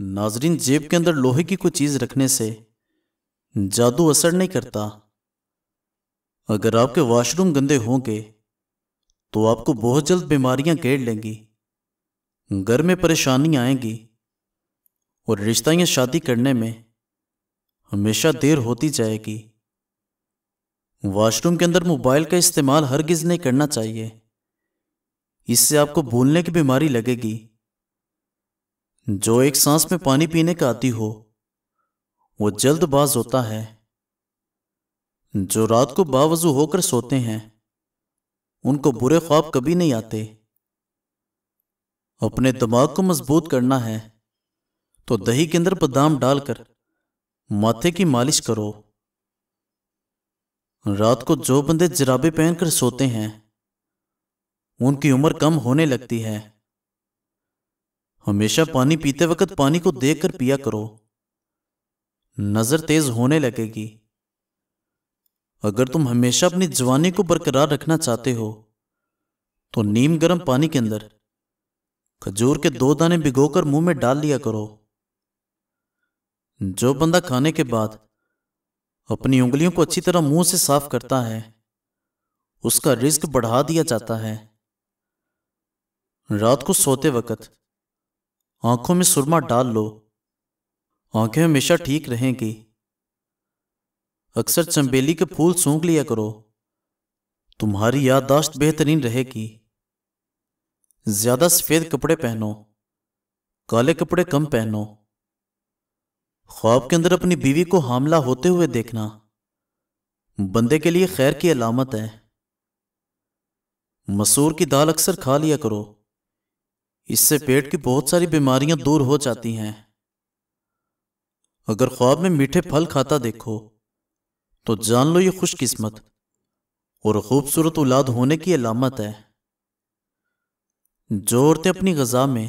नाजरीन जेब के अंदर लोहे की कोई चीज़ रखने से जादू असर नहीं करता अगर आपके वॉशरूम गंदे होंगे तो आपको बहुत जल्द बीमारियां घेर लेंगी घर में परेशानी आएंगी और रिश्ता या शादी करने में हमेशा देर होती जाएगी वॉशरूम के अंदर मोबाइल का इस्तेमाल हरगिज नहीं करना चाहिए इससे आपको भूलने की बीमारी लगेगी जो एक सांस में पानी पीने का आती हो वो जल्दबाज होता है जो रात को बावजू होकर सोते हैं उनको बुरे ख्वाब कभी नहीं आते अपने दिमाग को मजबूत करना है तो दही के अंदर बादाम डालकर माथे की मालिश करो रात को जो बंदे जराबे पहनकर सोते हैं उनकी उम्र कम होने लगती है हमेशा पानी पीते वक्त पानी को देख कर पिया करो नजर तेज होने लगेगी अगर तुम हमेशा अपनी जवानी को बरकरार रखना चाहते हो तो नीम गर्म पानी के अंदर खजूर के दो दाने भिगोकर मुंह में डाल लिया करो जो बंदा खाने के बाद अपनी उंगलियों को अच्छी तरह मुंह से साफ करता है उसका रिस्क बढ़ा दिया जाता है रात को सोते वक्त आंखों में सुरमा डाल लो आंखें हमेशा ठीक रहेंगी अक्सर चंबेली के फूल सूंघ लिया करो तुम्हारी याददाश्त बेहतरीन रहेगी ज्यादा सफेद कपड़े पहनो काले कपड़े कम पहनो ख्वाब के अंदर अपनी बीवी को हमला होते हुए देखना बंदे के लिए खैर की अलामत है मसूर की दाल अक्सर खा लिया करो इससे पेट की बहुत सारी बीमारियां दूर हो जाती हैं अगर ख्वाब में मीठे फल खाता देखो तो जान लो ये खुशकिस्मत और खूबसूरत औलाद होने की अलामत है जो औरतें अपनी गजा में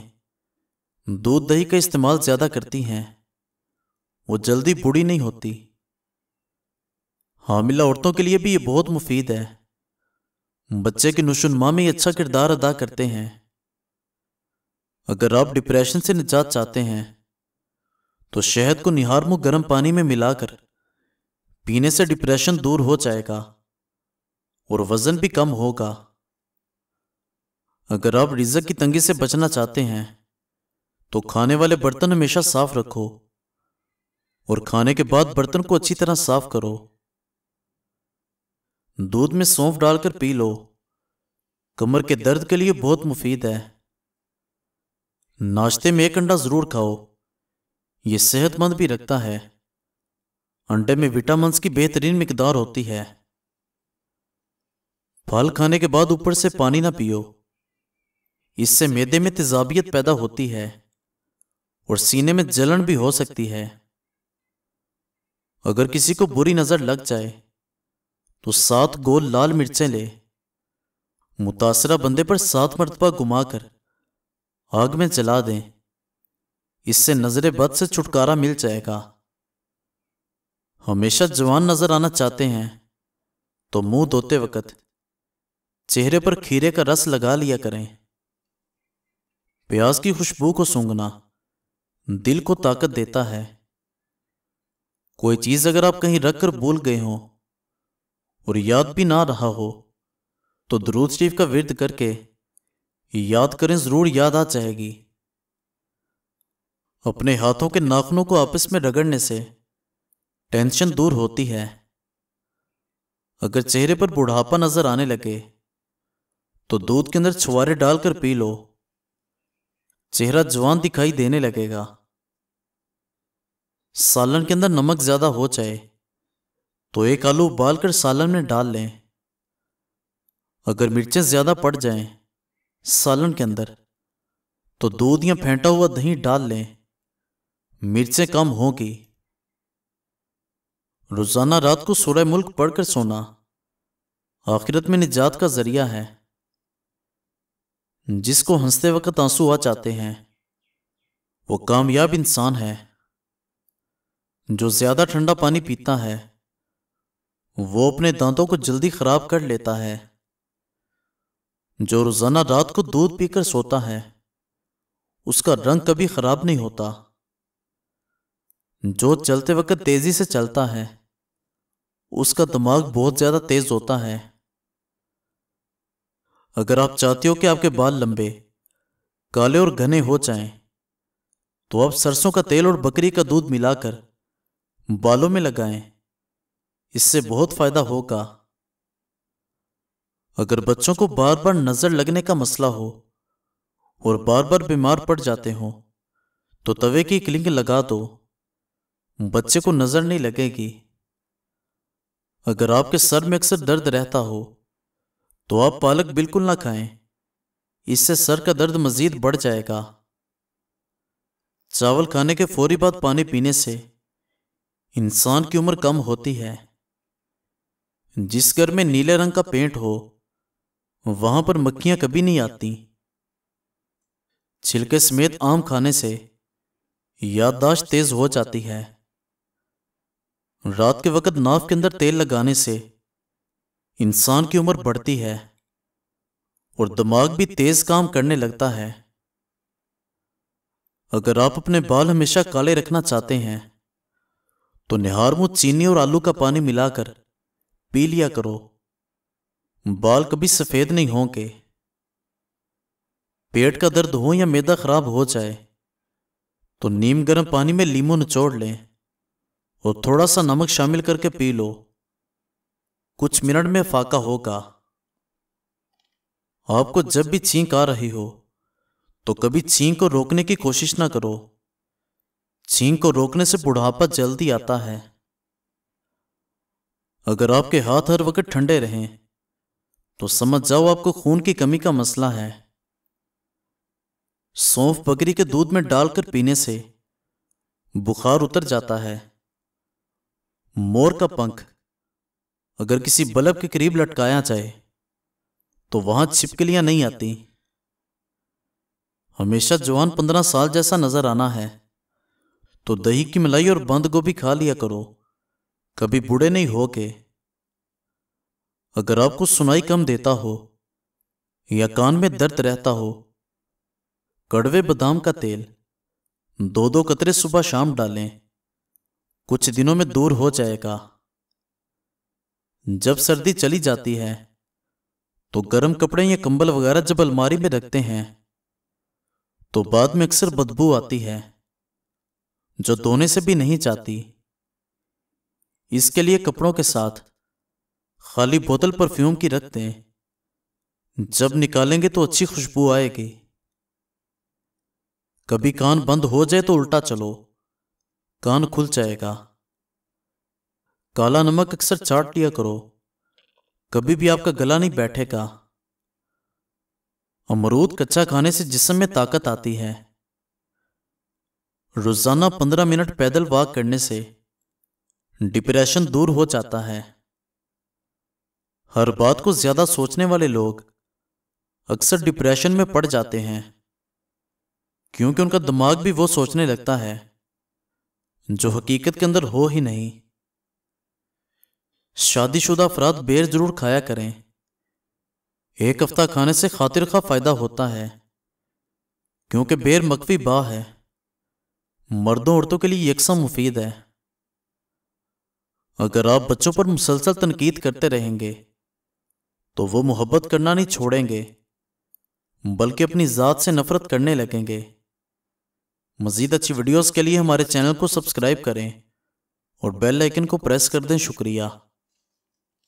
दूध दही का इस्तेमाल ज़्यादा करती हैं वो जल्दी बूढ़ी नहीं होती हामिला औरतों के लिए भी ये बहुत मुफीद है बच्चे की नुशुनमा में ये अच्छा किरदार अदा करते हैं अगर आप डिप्रेशन से निजात चाहते हैं तो शहद को निहार मुख गर्म पानी में मिलाकर पीने से डिप्रेशन दूर हो जाएगा और वजन भी कम होगा अगर आप रिजक की तंगी से बचना चाहते हैं तो खाने वाले बर्तन हमेशा साफ रखो और खाने के बाद बर्तन को अच्छी तरह साफ करो दूध में सौंफ डालकर पी लो कमर के दर्द के लिए बहुत मुफीद है नाश्ते में एक अंडा ज़रूर खाओ यह सेहतमंद भी रखता है अंडे में विटामिन्स की बेहतरीन मकदार होती है फल खाने के बाद ऊपर से पानी ना पियो इससे मैदे में तेजाबियत पैदा होती है और सीने में जलन भी हो सकती है अगर किसी को बुरी नज़र लग जाए तो सात गोल लाल मिर्चें ले मुतासरा बंदे पर सात मरतबा घुमाकर आग में जला दें इससे नजरे बद से छुटकारा मिल जाएगा हमेशा जवान नजर आना चाहते हैं तो मुंह धोते वक्त चेहरे पर खीरे का रस लगा लिया करें प्याज की खुशबू को सूंघना दिल को ताकत देता है कोई चीज अगर आप कहीं रख कर भूल गए हो और याद भी ना रहा हो तो द्रूद शरीफ का विरद करके याद करें जरूर याद आ जाएगी अपने हाथों के नाखनों को आपस में रगड़ने से टेंशन दूर होती है अगर चेहरे पर बुढ़ापा नजर आने लगे तो दूध के अंदर छुआरे डालकर पी लो चेहरा जवान दिखाई देने लगेगा सालन के अंदर नमक ज्यादा हो जाए तो एक आलू उबालकर सालन में डाल लें अगर मिर्चें ज्यादा पड़ जाएं सालन के अंदर तो दूध या फेंटा हुआ दही डाल लें मिर्चें कम होंगी रोजाना रात को सूर्य मुल्क पढ़कर सोना आखिरत में निजात का जरिया है जिसको हंसते वक्त आंसू आ जाते हैं वो कामयाब इंसान है जो ज्यादा ठंडा पानी पीता है वो अपने दांतों को जल्दी खराब कर लेता है जो रोजाना रात को दूध पीकर सोता है उसका रंग कभी खराब नहीं होता जो चलते वक्त तेजी से चलता है उसका दिमाग बहुत ज्यादा तेज होता है अगर आप चाहते हो कि आपके बाल लंबे काले और घने हो जाएं, तो आप सरसों का तेल और बकरी का दूध मिलाकर बालों में लगाएं। इससे बहुत फायदा होगा अगर बच्चों को बार बार नज़र लगने का मसला हो और बार बार बीमार पड़ जाते हो तो तवे की क्लिंग लगा दो बच्चे को नज़र नहीं लगेगी अगर आपके सर में अक्सर दर्द रहता हो तो आप पालक बिल्कुल ना खाएं इससे सर का दर्द मजीद बढ़ जाएगा चावल खाने के फौरी बाद पानी पीने से इंसान की उम्र कम होती है जिस घर में नीले रंग का पेंट हो वहां पर मक्खियां कभी नहीं आती छिलके समेत आम खाने से याददाश्त तेज हो जाती है रात के वक्त नाव के अंदर तेल लगाने से इंसान की उम्र बढ़ती है और दिमाग भी तेज काम करने लगता है अगर आप अपने बाल हमेशा काले रखना चाहते हैं तो निहार मुंह चीनी और आलू का पानी मिलाकर पी लिया करो बाल कभी सफ़ेद नहीं होंगे पेट का दर्द हो या मैदा ख़राब हो जाए तो नीम गर्म पानी में लीमू निचोड़ लें और थोड़ा सा नमक शामिल करके पी लो कुछ मिनट में फाका होगा आपको जब भी छींक आ रही हो तो कभी छींक को रोकने की कोशिश ना करो छींक को रोकने से बुढ़ापा जल्दी आता है अगर आपके हाथ हर वक्त ठंडे रहें तो समझ जाओ आपको खून की कमी का मसला है सौंफ बकरी के दूध में डालकर पीने से बुखार उतर जाता है मोर का पंख अगर किसी बल्ब के करीब लटकाया जाए तो वहां छिपकलियां नहीं आती हमेशा जवान पंद्रह साल जैसा नजर आना है तो दही की मलाई और बंद गोभी खा लिया करो कभी बूढ़े नहीं के अगर आपको सुनाई कम देता हो या कान में दर्द रहता हो कड़वे बादाम का तेल दो दो कतरे सुबह शाम डालें कुछ दिनों में दूर हो जाएगा जब सर्दी चली जाती है तो गर्म कपड़े या कंबल वगैरह जब अलमारी में रखते हैं तो बाद में अक्सर बदबू आती है जो धोने से भी नहीं चाहती इसके लिए कपड़ों के साथ खाली बोतल परफ्यूम की रख दें जब निकालेंगे तो अच्छी खुशबू आएगी कभी कान बंद हो जाए तो उल्टा चलो कान खुल जाएगा काला नमक अक्सर चाट लिया करो कभी भी आपका गला नहीं बैठेगा अमरूद कच्चा खाने से जिसम में ताकत आती है रोजाना पंद्रह मिनट पैदल वॉक करने से डिप्रेशन दूर हो जाता है हर बात को ज्यादा सोचने वाले लोग अक्सर डिप्रेशन में पड़ जाते हैं क्योंकि उनका दिमाग भी वो सोचने लगता है जो हकीकत के अंदर हो ही नहीं शादीशुदा अफराद बेर जरूर खाया करें एक हफ्ता खाने से खातिर खा फायदा होता है क्योंकि बेर मकवी बा है मर्दों औरतों के लिए यकसा मुफीद है अगर आप बच्चों पर मुसलसल तनकीद करते रहेंगे तो वो मोहब्बत करना नहीं छोड़ेंगे बल्कि अपनी ज़ात से नफरत करने लगेंगे मज़ीद अच्छी वीडियोस के लिए हमारे चैनल को सब्सक्राइब करें और बेल आइकन को प्रेस कर दें शुक्रिया